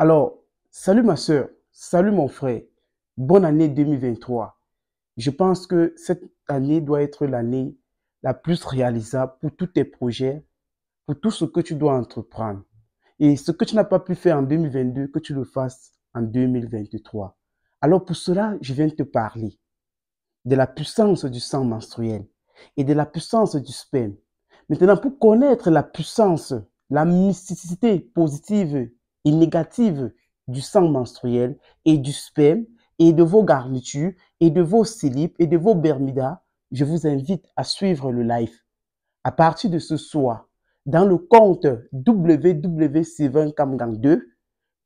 Alors, salut ma soeur, salut mon frère, bonne année 2023. Je pense que cette année doit être l'année la plus réalisable pour tous tes projets, pour tout ce que tu dois entreprendre. Et ce que tu n'as pas pu faire en 2022, que tu le fasses en 2023. Alors pour cela, je viens te parler de la puissance du sang menstruel et de la puissance du sperme. Maintenant, pour connaître la puissance, la mysticité positive et négative du sang menstruel et du sperme et de vos garnitures et de vos slips et de vos bermudas, je vous invite à suivre le live. À partir de ce soir, dans le compte camgang 2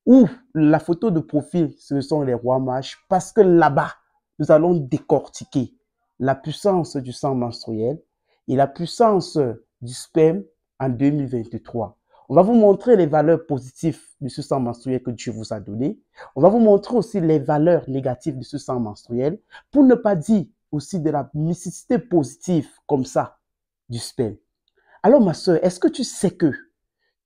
où la photo de profil, ce sont les rois mages, parce que là-bas, nous allons décortiquer la puissance du sang menstruel et la puissance du sperme en 2023. On va vous montrer les valeurs positives de ce sang menstruel que Dieu vous a donné. On va vous montrer aussi les valeurs négatives de ce sang menstruel, pour ne pas dire aussi de la mysticité positive comme ça du sperme. Alors ma soeur, est-ce que tu sais que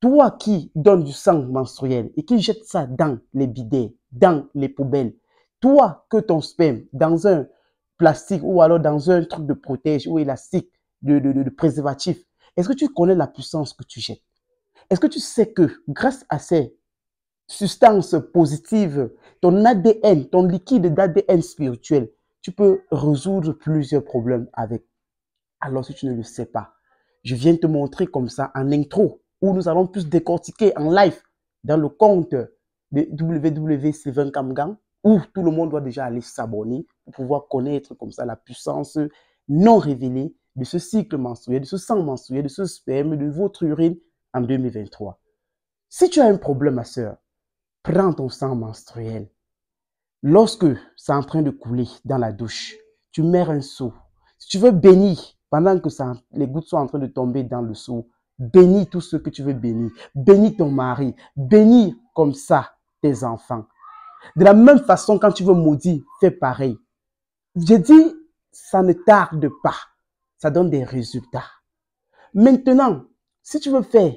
toi qui donnes du sang menstruel et qui jettes ça dans les bidets, dans les poubelles, toi que ton sperme dans un plastique ou alors dans un truc de protège ou élastique, de préservatif, est-ce que tu connais la puissance que tu jettes est-ce que tu sais que grâce à ces substances positives, ton ADN, ton liquide d'ADN spirituel, tu peux résoudre plusieurs problèmes avec. Alors si tu ne le sais pas, je viens te montrer comme ça en intro, où nous allons plus décortiquer en live dans le compte de WW Sylvain Kamgang, où tout le monde doit déjà aller s'abonner pour pouvoir connaître comme ça la puissance non révélée de ce cycle menstruel, de ce sang menstruel, de ce sperme, de votre urine en 2023. Si tu as un problème, ma soeur, prends ton sang menstruel. Lorsque c'est en train de couler dans la douche, tu mets un seau. Si tu veux bénir pendant que ça, les gouttes sont en train de tomber dans le seau, bénis tout ce que tu veux bénir. Bénis ton mari. Bénis comme ça tes enfants. De la même façon, quand tu veux maudire, fais pareil. J'ai dit, ça ne tarde pas. Ça donne des résultats. Maintenant, si tu veux faire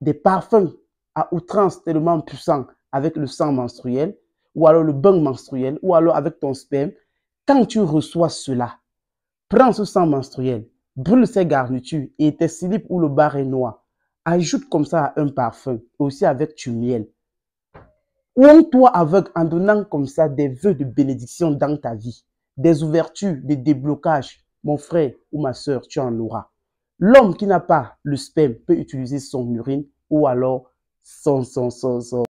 des parfums à outrance tellement puissants avec le sang menstruel, ou alors le bain menstruel, ou alors avec ton sperme, quand tu reçois cela, prends ce sang menstruel, brûle ses garnitures et tes slips ou le bar est noir. Ajoute comme ça un parfum, aussi avec du miel. en toi avec en donnant comme ça des vœux de bénédiction dans ta vie, des ouvertures, des déblocages. Mon frère ou ma soeur, tu en auras. L'homme qui n'a pas le sperme peut utiliser son urine ou alors son, son, son, son